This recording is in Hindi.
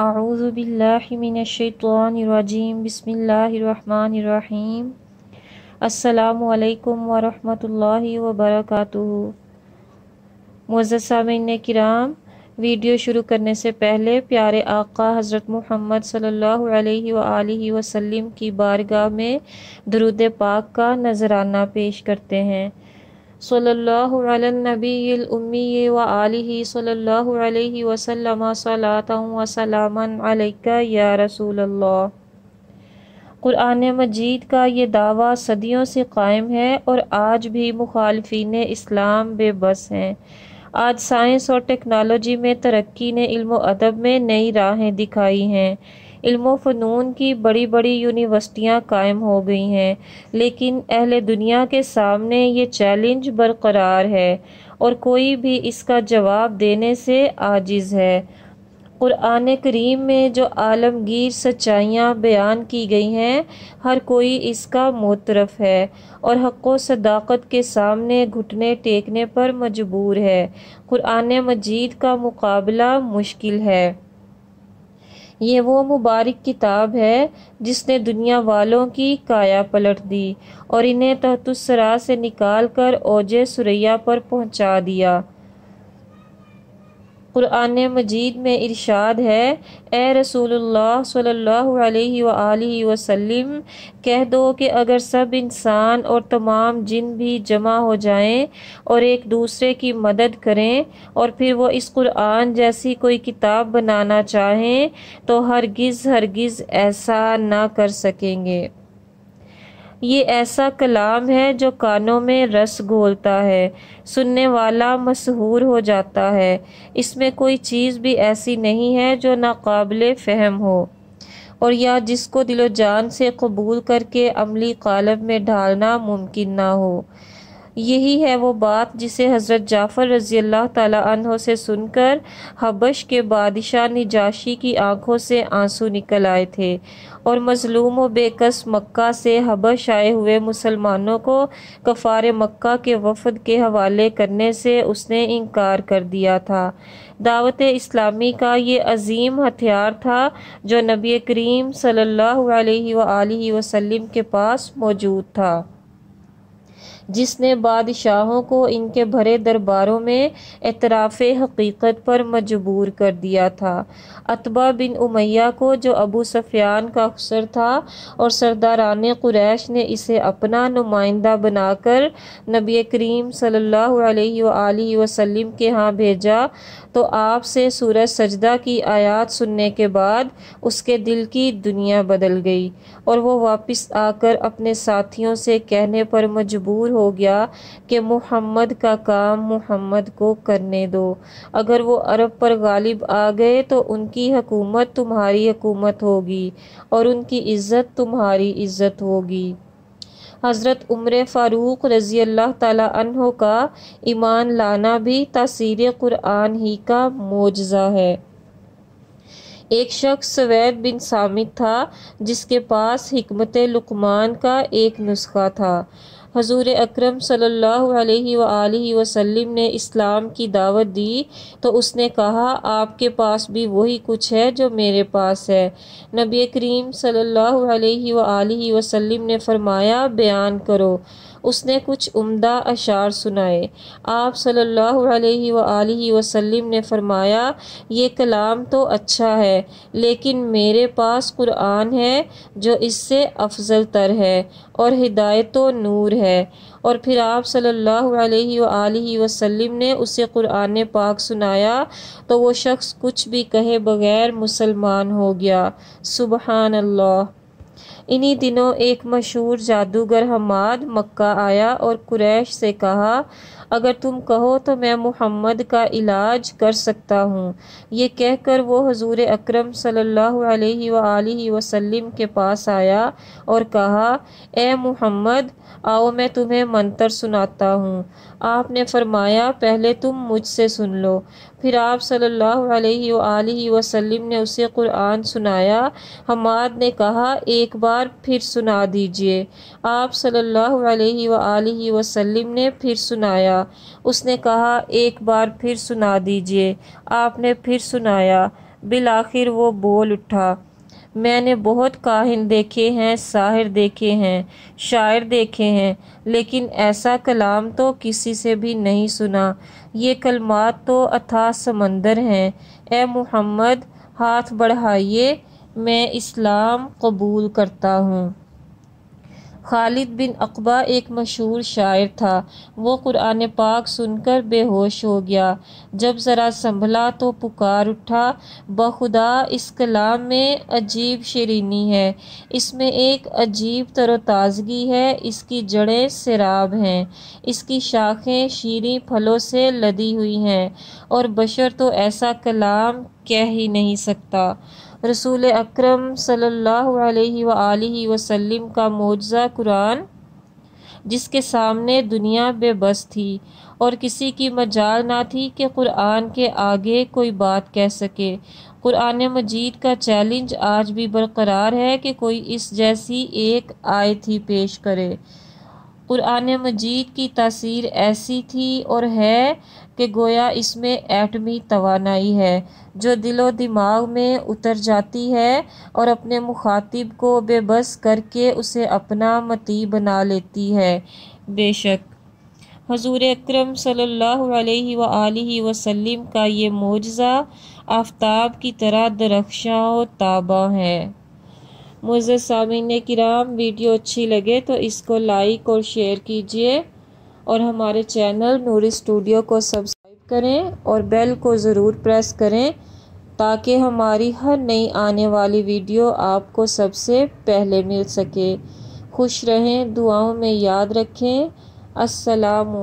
أعوذ بالله من الشيطان الرجيم بسم الله الرحمن आऊज़बिल्लिमिनशैतरजीम बसमीम अल्लाम वरहमतुल्लाहि वबरकातुहू मुज़्ज़ सामिन किराम वीडियो शुरू करने से पहले प्यारे आका हज़रत मोहम्मद सल्लल्लाहु अलैहि सल्ला वसल्लम की बारगाह में दरुद पाक का नजराना पेश करते हैं सल्लल्लाहु अलल नबील व आलिहि सल्लल्लाहु अलैहि वसल्लम सलातन व सलामन अलैका या रसूल अल्लाह कुरान मजीद का ये दावा सदियों से कायम है और आज भी मुखालफन इस्लाम बेबस हैं आज साइंस और टेक्नोलॉजी में तरक्की ने इल्म अदब में नई राहें दिखाई हैं इल्म फ़नून की बड़ी बड़ी यूनिवर्सिटियाँ कायम हो गई हैं लेकिन अहल दुनिया के सामने ये चैलेंज बरकरार है और कोई भी इसका जवाब देने से आजिज़ है क़ुरान करीम में जो आलमगीर सच्चाइयाँ बयान की गई हैं हर कोई इसका मोतरफ है और हक़ सदाकत के सामने घुटने टेकने पर मजबूर है क़ुरान मजीद का मुकाबला मुश्किल है ये वो मुबारक किताब है जिसने दुनिया वालों की काया पलट दी और इन्हें तहतुसरा से निकाल कर ओजे सुरैया पर पहुँचा दिया क़ुरान मजीद में इरशाद है ए रसूलुल्लाह सल्लल्लाहु अलैहि वसल्लम कह दो कि अगर सब इंसान और तमाम जिन भी जमा हो जाएं और एक दूसरे की मदद करें और फिर वो इस कुरान जैसी कोई किताब बनाना चाहें तो हरगिज़ हरगिज़ ऐसा ना कर सकेंगे ये ऐसा कलाम है जो कानों में रस घोलता है सुनने वाला मशहूर हो जाता है इसमें कोई चीज़ भी ऐसी नहीं है जो नाकबिल फ़हम हो और या जिसको दिलो जान से कबूल करके अमली कालब में ढालना मुमकिन ना हो यही है वो बात जिसे हज़रत जाफ़र रज़ी अल्लाह तह से सुनकर हबश के बादशाह निजाशी की आंखों से आंसू निकल आए थे और मज़लूम व बेकस मक्का से हबश आए हुए मुसलमानों को कफ़ार मक्का के वफद के हवाले करने से उसने इनकार कर दिया था दावत इस्लामी का ये अजीम हथियार था जो नबी करीम सल्लल्लाहु अलैहि वसल्लम के पास मौजूद था जिसने बादशाहों को इनके भरे दरबारों में एतराफ़ हकीकत पर मजबूर कर दिया था अतबा बिन उमैया को जो अबू सफ़ियान का अफसर था और सरदारान कुरैश ने इसे अपना नुमाइंदा बनाकर नबी करीम सल्ला वसलम के यहाँ भेजा तो आपसे सूरज सजदा की आयात सुनने के बाद उसके दिल की दुनिया बदल गई और वो वापस आकर अपने साथियों से कहने पर मजबूर हो गया कि मोहम्मद का काम मोहम्मद को करने दो अगर वो अरब पर गालिब आ गए तो उनकी हकूमत तुम्हारी हकूमत होगी और उनकी इज़्ज़त तुम्हारी इज़्ज़त होगी हज़रत उम्र फ़ारूक रज़ी अल्लाह तहों का ईमान लाना भी तसीर क़ुरान ही का मोजा है एक शख्स सवैद बिन सामित था जिसके पास हमत लकमान का एक नुस्खा था हजूर अक्रम सल्लल्लाहु अलैहि वसल्लम ने इस्लाम की दावत दी तो उसने कहा आपके पास भी वही कुछ है जो मेरे पास है नबी करीम सल्लल्लाहु अलैहि अलैहि वसल्लम ने फरमाया बयान करो उसने कुछ उम्दा अशार सुनाए आप सल्लल्लाहु अलैहि सल्ला वसल्लम ने फरमाया ये कलाम तो अच्छा है लेकिन मेरे पास कुरान है जो इससे अफजल तर है और हिदायत तो नूर है और फिर आप सल्लल्लाहु अलैहि वसल्लम ने उसे कुरान पाक सुनाया तो वो शख्स कुछ भी कहे बगैर मुसलमान हो गया सुबहान अल्लाह इन्हीं दिनों एक मशहूर जादूगर हमाद मक्का आया और कुरैश से कहा अगर तुम कहो तो मैं मुहम्मद का इलाज कर सकता हूँ ये कहकर वो हजूर अक्रम सल्लल्लाहु अलैहि वसल्लम के पास आया और कहा ए मुहम्मद आओ मैं तुम्हें मंत्र सुनाता हूँ आपने फरमाया पहले तुम मुझसे सुन लो फिर आप सल्ला वसल्लम ने उसे कुरान सुनाया हमाद ने कहा एक बार फिर सुना दीजिए आप सल्ला वसम ने फिर सुनाया उसने कहा एक बार फिर सुना दीजिए आपने फिर सुनाया बिल आखिर वो बोल उठा मैंने बहुत काहिन देखे हैं शायर देखे हैं शायर देखे हैं लेकिन ऐसा कलाम तो किसी से भी नहीं सुना ये कलमात तो अथा समंदर हैं ए मोहम्मद हाथ बढ़ाइए मैं इस्लाम कबूल करता हूँ खालिद बिन अकबा एक मशहूर शायर था वो कुरान पाक सुनकर बेहोश हो गया जब ज़रा संभला तो पुकार उठा बखुदा इस कलाम में अजीब शरीनी है इसमें एक अजीब तरोताज़गी है इसकी जड़ें शराब हैं इसकी शाखें शीरी फलों से लदी हुई हैं और बशर तो ऐसा कलाम कह ही नहीं सकता रसूल अक्रम सम वसल्लम का मौजा कुरान जिसके सामने दुनिया बेबस थी और किसी की मजाल ना थी कि कुरान के आगे कोई बात कह सके कुरान मजीद का चैलेंज आज भी बरकरार है कि कोई इस जैसी एक आयत ही पेश करे कुरान मजीद की तासीर ऐसी थी और है कि गोया इसमें एटमी तोानाई है जो दिलो दिमाग में उतर जाती है और अपने मुखातिब को बेबस करके उसे अपना मती बना लेती है बेशक हजूर अक्रम अलैहि का ये मुजज़ा आफ्ताब की तरह दरख्शां और ताबा है मुझे सामिन कराम वीडियो अच्छी लगे तो इसको लाइक और शेयर कीजिए और हमारे चैनल नूरी स्टूडियो को सब्सक्राइब करें और बेल को ज़रूर प्रेस करें ताकि हमारी हर नई आने वाली वीडियो आपको सबसे पहले मिल सके खुश रहें दुआओं में याद रखें अस्सलाम